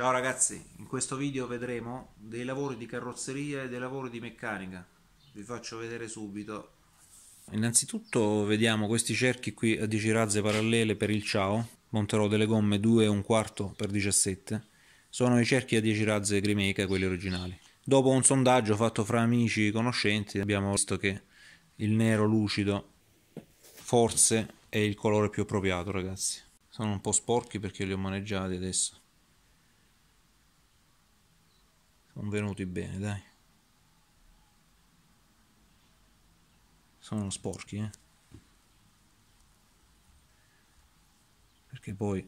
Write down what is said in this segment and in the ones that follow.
Ciao ragazzi, in questo video vedremo dei lavori di carrozzeria e dei lavori di meccanica. Vi faccio vedere subito. Innanzitutto vediamo questi cerchi qui a 10 razze parallele per il ciao. Monterò delle gomme 2 e un quarto per 17. Sono i cerchi a 10 razze Grimeca, quelli originali. Dopo un sondaggio fatto fra amici e conoscenti abbiamo visto che il nero lucido forse è il colore più appropriato ragazzi. Sono un po' sporchi perché li ho maneggiati adesso. sono venuti bene, dai. Sono sporchi, eh. Perché poi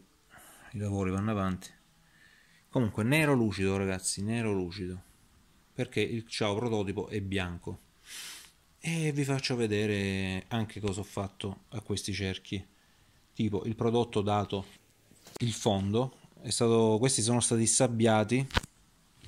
i lavori vanno avanti. Comunque, nero lucido, ragazzi, nero lucido. Perché il ciao prototipo è bianco. E vi faccio vedere anche cosa ho fatto a questi cerchi. Tipo, il prodotto dato, il fondo, stato, questi sono stati sabbiati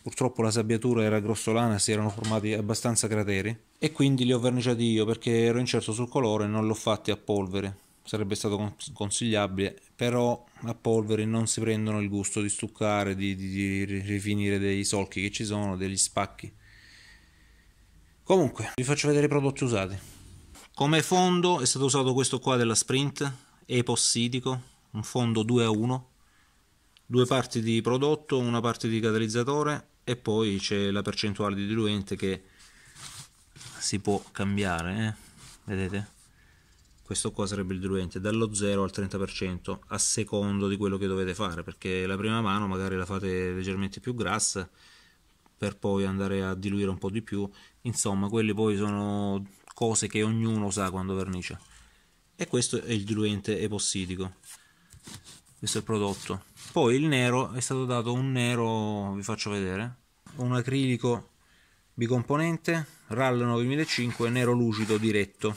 purtroppo la sabbiatura era grossolana si erano formati abbastanza crateri e quindi li ho verniciati io perché ero incerto sul colore e non l'ho fatti a polvere sarebbe stato consigliabile però a polvere non si prendono il gusto di stuccare di, di, di rifinire dei solchi che ci sono degli spacchi comunque vi faccio vedere i prodotti usati come fondo è stato usato questo qua della sprint epossidico un fondo 2 a 1 due parti di prodotto, una parte di catalizzatore e poi c'è la percentuale di diluente che si può cambiare eh? vedete questo qua sarebbe il diluente dallo 0 al 30% a secondo di quello che dovete fare perché la prima mano magari la fate leggermente più grassa per poi andare a diluire un po' di più insomma quelle poi sono cose che ognuno sa quando vernice e questo è il diluente epossidico questo è il prodotto poi il nero è stato dato un nero, vi faccio vedere, un acrilico bicomponente, RAL 9005, nero lucido diretto.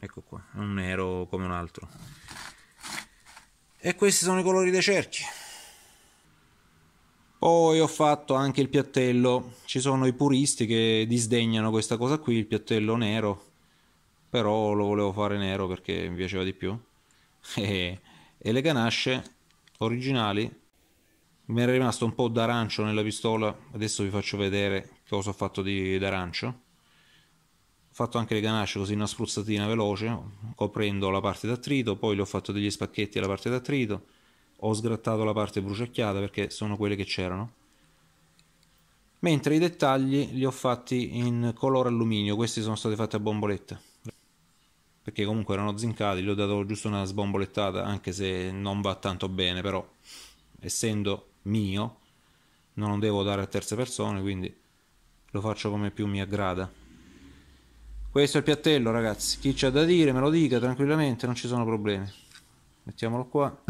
Ecco qua, è un nero come un altro. E questi sono i colori dei cerchi. Poi ho fatto anche il piattello, ci sono i puristi che disdegnano questa cosa qui, il piattello nero, però lo volevo fare nero perché mi piaceva di più. e le ganasce originali mi era rimasto un po' d'arancio nella pistola adesso vi faccio vedere cosa ho fatto di d'arancio ho fatto anche le ganasce così una spruzzatina veloce coprendo la parte d'attrito poi le ho fatto degli spacchetti alla parte d'attrito ho sgrattato la parte bruciacchiata perché sono quelle che c'erano mentre i dettagli li ho fatti in colore alluminio questi sono stati fatti a bombolette perché comunque erano zincati, gli ho dato giusto una sbombolettata anche se non va tanto bene, però essendo mio non devo dare a terze persone, quindi lo faccio come più mi aggrada. Questo è il piattello ragazzi, chi c'ha da dire me lo dica tranquillamente, non ci sono problemi. Mettiamolo qua.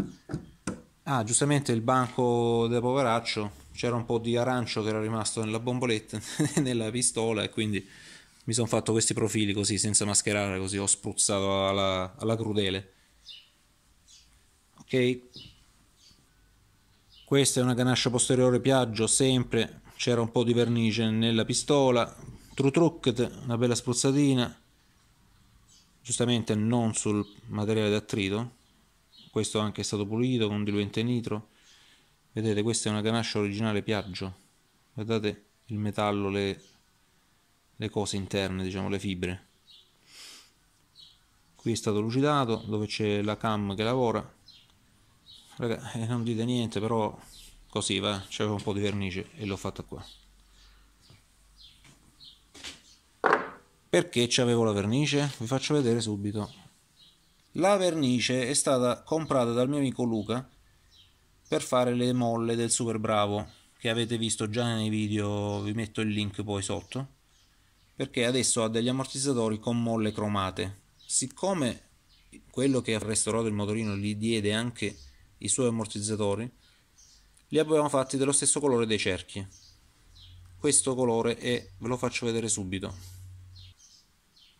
Ah, giustamente il banco del poveraccio, c'era un po' di arancio che era rimasto nella bomboletta, nella pistola e quindi mi sono fatto questi profili così, senza mascherare, così ho spruzzato alla, alla crudele. Ok? Questa è una ganascia posteriore piaggio, sempre c'era un po' di vernice nella pistola, true truck, una bella spruzzatina, giustamente non sul materiale d'attrito, questo anche è stato pulito con diluente nitro, vedete questa è una ganascia originale piaggio, guardate il metallo, le le cose interne, diciamo le fibre. Qui è stato lucidato, dove c'è la cam che lavora. Raga, eh, non dite niente, però così va, c'aveva un po' di vernice e l'ho fatta qua. Perché c'avevo la vernice? Vi faccio vedere subito. La vernice è stata comprata dal mio amico Luca per fare le molle del Super Bravo che avete visto già nei video, vi metto il link poi sotto perché adesso ha degli ammortizzatori con molle cromate. Siccome quello che ha restaurato il motorino gli diede anche i suoi ammortizzatori, li abbiamo fatti dello stesso colore dei cerchi. Questo colore è, ve lo faccio vedere subito.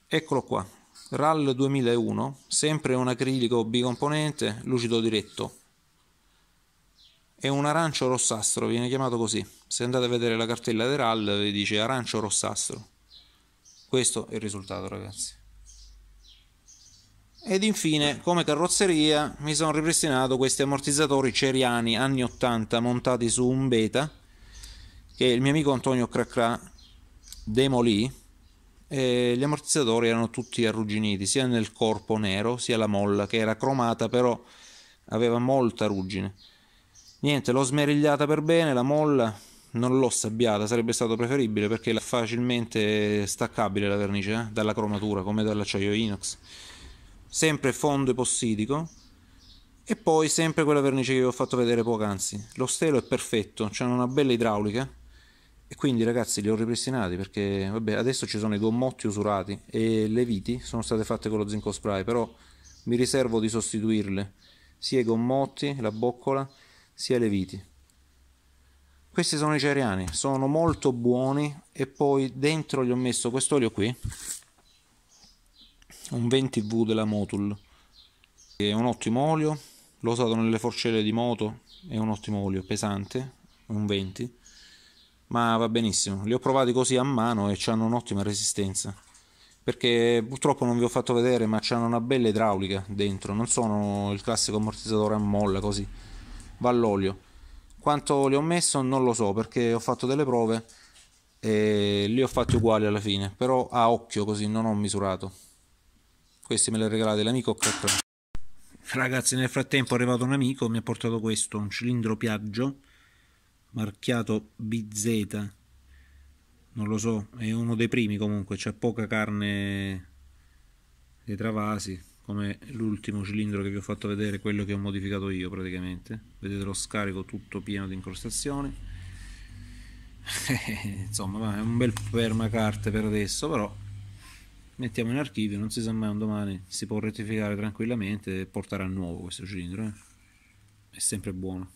Eccolo qua, RAL 2001, sempre un acrilico bicomponente, lucido diretto. È un arancio rossastro, viene chiamato così. Se andate a vedere la cartella dei RAL vi dice arancio rossastro questo è il risultato ragazzi ed infine come carrozzeria mi sono ripristinato questi ammortizzatori ceriani anni 80 montati su un beta che il mio amico Antonio Cracra demolì e gli ammortizzatori erano tutti arrugginiti sia nel corpo nero sia la molla che era cromata però aveva molta ruggine niente l'ho smerigliata per bene la molla non l'ho sabbiata, sarebbe stato preferibile perché è facilmente staccabile la vernice eh? dalla cromatura come dall'acciaio inox. Sempre fondo epossidico e poi sempre quella vernice che vi ho fatto vedere poc'anzi. Lo stelo è perfetto, cioè una bella idraulica e quindi ragazzi li ho ripristinati perché vabbè, adesso ci sono i gommotti usurati e le viti sono state fatte con lo zinco spray, però mi riservo di sostituirle sia i gommotti, la boccola, sia le viti questi sono i ceriani, sono molto buoni e poi dentro gli ho messo questo olio qui, un 20V della Motul, è un ottimo olio, l'ho usato nelle forcelle di moto, è un ottimo olio, pesante, un 20, ma va benissimo, li ho provati così a mano e hanno un'ottima resistenza, perché purtroppo non vi ho fatto vedere ma hanno una bella idraulica dentro, non sono il classico ammortizzatore a molla così, va all'olio quanto li ho messo non lo so perché ho fatto delle prove e li ho fatti uguali alla fine, però a occhio così non ho misurato. Questi me li ha regalati l'amico Ragazzi, nel frattempo è arrivato un amico, mi ha portato questo, un cilindro Piaggio marchiato BZ. Non lo so, è uno dei primi comunque, c'è poca carne dei travasi come l'ultimo cilindro che vi ho fatto vedere, quello che ho modificato io praticamente. Vedete lo scarico tutto pieno di incrostazioni. Insomma, è un bel permacarte per adesso, però mettiamo in archivio, non si sa mai un domani si può rettificare tranquillamente e portare a nuovo questo cilindro. Eh? È sempre buono.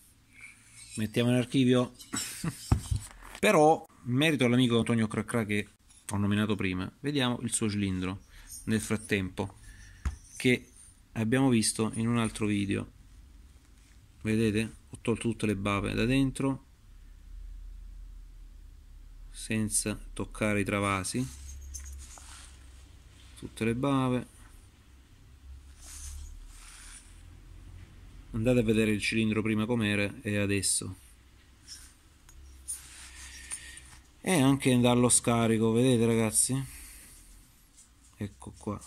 Mettiamo in archivio. però, merito all'amico Antonio Cracra che ho nominato prima, vediamo il suo cilindro. Nel frattempo, che abbiamo visto in un altro video vedete ho tolto tutte le bave da dentro senza toccare i travasi tutte le bave andate a vedere il cilindro prima com'era e adesso e anche dallo scarico vedete ragazzi ecco qua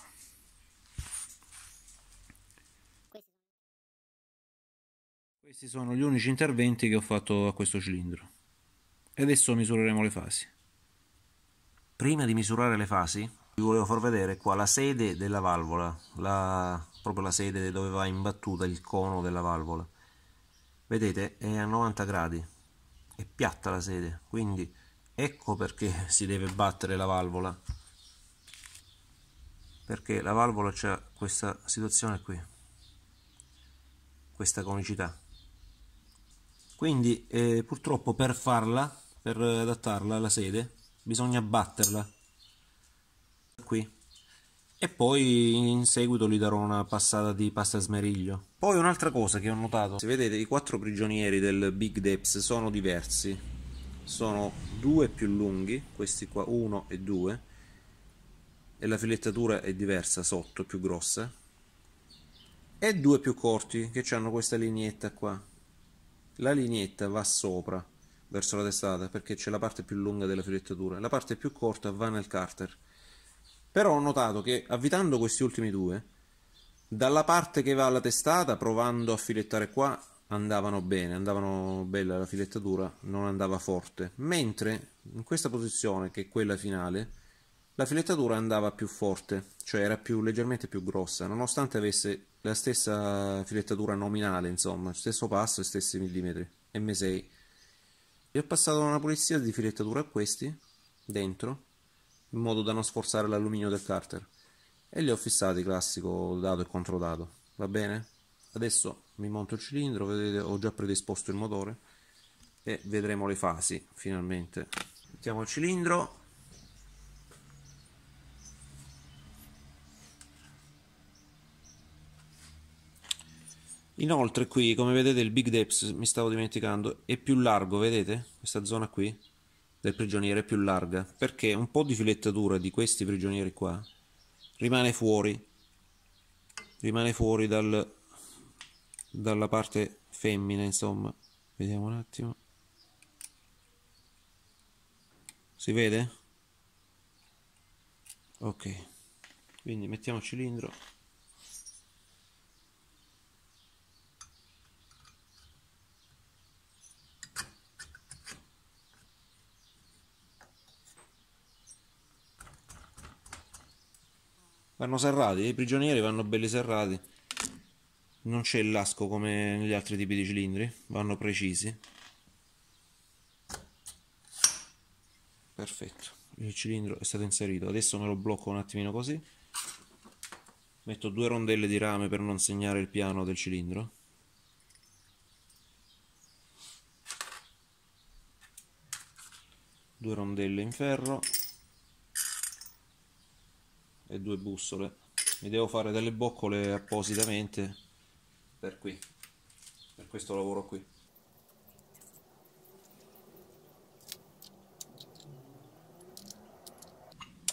Questi sono gli unici interventi che ho fatto a questo cilindro. E adesso misureremo le fasi. Prima di misurare le fasi, vi volevo far vedere qua la sede della valvola, la, proprio la sede dove va imbattuta il cono della valvola. Vedete, è a 90 gradi, è piatta la sede, quindi ecco perché si deve battere la valvola. Perché la valvola ha questa situazione qui, questa conicità quindi eh, purtroppo per farla per eh, adattarla alla sede bisogna batterla qui e poi in seguito gli darò una passata di pasta smeriglio poi un'altra cosa che ho notato se vedete i quattro prigionieri del Big Depths sono diversi sono due più lunghi questi qua uno e due e la filettatura è diversa sotto più grossa e due più corti che hanno questa lineetta qua la lineetta va sopra verso la testata perché c'è la parte più lunga della filettatura la parte più corta va nel carter però ho notato che avvitando questi ultimi due dalla parte che va alla testata provando a filettare qua andavano bene andavano bella la filettatura non andava forte mentre in questa posizione che è quella finale la filettatura andava più forte cioè era più leggermente più grossa nonostante avesse la stessa filettatura nominale, insomma, stesso passo e stessi millimetri, M6. E ho passato una pulizia di filettatura a questi, dentro, in modo da non sforzare l'alluminio del carter. E li ho fissati, classico dato e controdato, va bene? Adesso mi monto il cilindro, vedete ho già predisposto il motore e vedremo le fasi finalmente. Mettiamo il cilindro, Inoltre qui, come vedete, il big depth, mi stavo dimenticando, è più largo, vedete? Questa zona qui del prigioniere è più larga, perché un po' di filettatura di questi prigionieri qua rimane fuori, rimane fuori dal, dalla parte femmina, insomma. Vediamo un attimo. Si vede? Ok, quindi mettiamo il cilindro. Vanno serrati, i prigionieri vanno belli serrati. Non c'è il lasco come negli altri tipi di cilindri, vanno precisi. Perfetto, il cilindro è stato inserito. Adesso me lo blocco un attimino così. Metto due rondelle di rame per non segnare il piano del cilindro. Due rondelle in ferro e due bussole mi devo fare delle boccole appositamente per qui per questo lavoro qui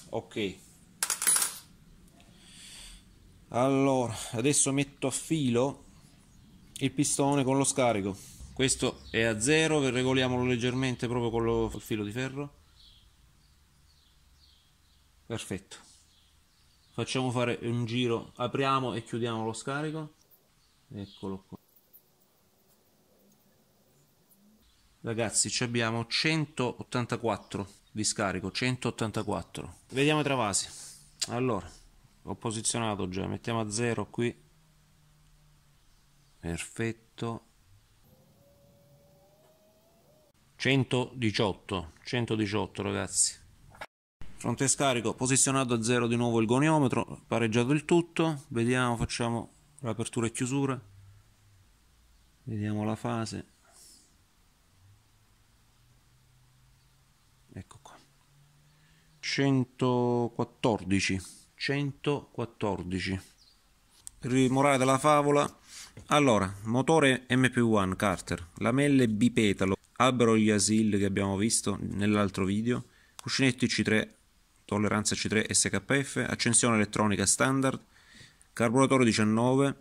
ok allora adesso metto a filo il pistone con lo scarico questo è a zero regoliamolo leggermente proprio con lo, il filo di ferro perfetto facciamo fare un giro apriamo e chiudiamo lo scarico eccolo qua ragazzi ci abbiamo 184 di scarico 184 vediamo i travasi allora ho posizionato già mettiamo a zero qui perfetto 118 118 ragazzi fronte scarico posizionato a zero di nuovo il goniometro pareggiato il tutto vediamo facciamo l'apertura e chiusura vediamo la fase ecco qua 114 114 il morale della favola allora motore mp1 carter lamelle bipetalo albero Yasil che abbiamo visto nell'altro video cuscinetti c3 tolleranza C3 SKF, accensione elettronica standard, carburatore 19,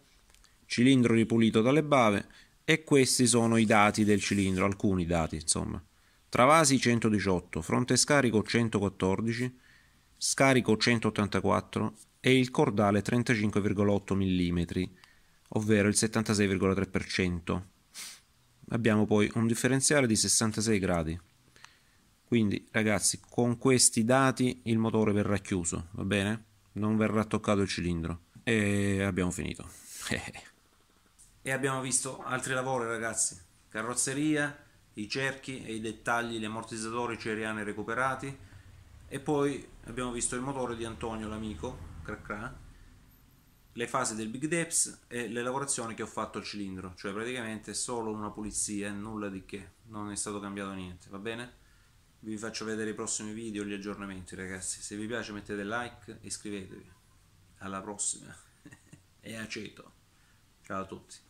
cilindro ripulito dalle bave e questi sono i dati del cilindro, alcuni dati insomma. Travasi 118, fronte scarico 114, scarico 184 e il cordale 35,8 mm, ovvero il 76,3%. Abbiamo poi un differenziale di 66 gradi. Quindi ragazzi, con questi dati il motore verrà chiuso, va bene? Non verrà toccato il cilindro. E abbiamo finito. e abbiamo visto altri lavori ragazzi. Carrozzeria, i cerchi e i dettagli, gli ammortizzatori ceriani recuperati. E poi abbiamo visto il motore di Antonio l'amico, cracra, le fasi del Big Depths e le lavorazioni che ho fatto al cilindro. Cioè praticamente solo una pulizia e nulla di che. Non è stato cambiato niente, va bene? vi faccio vedere i prossimi video, gli aggiornamenti ragazzi, se vi piace mettete like e iscrivetevi, alla prossima, e aceto, ciao a tutti.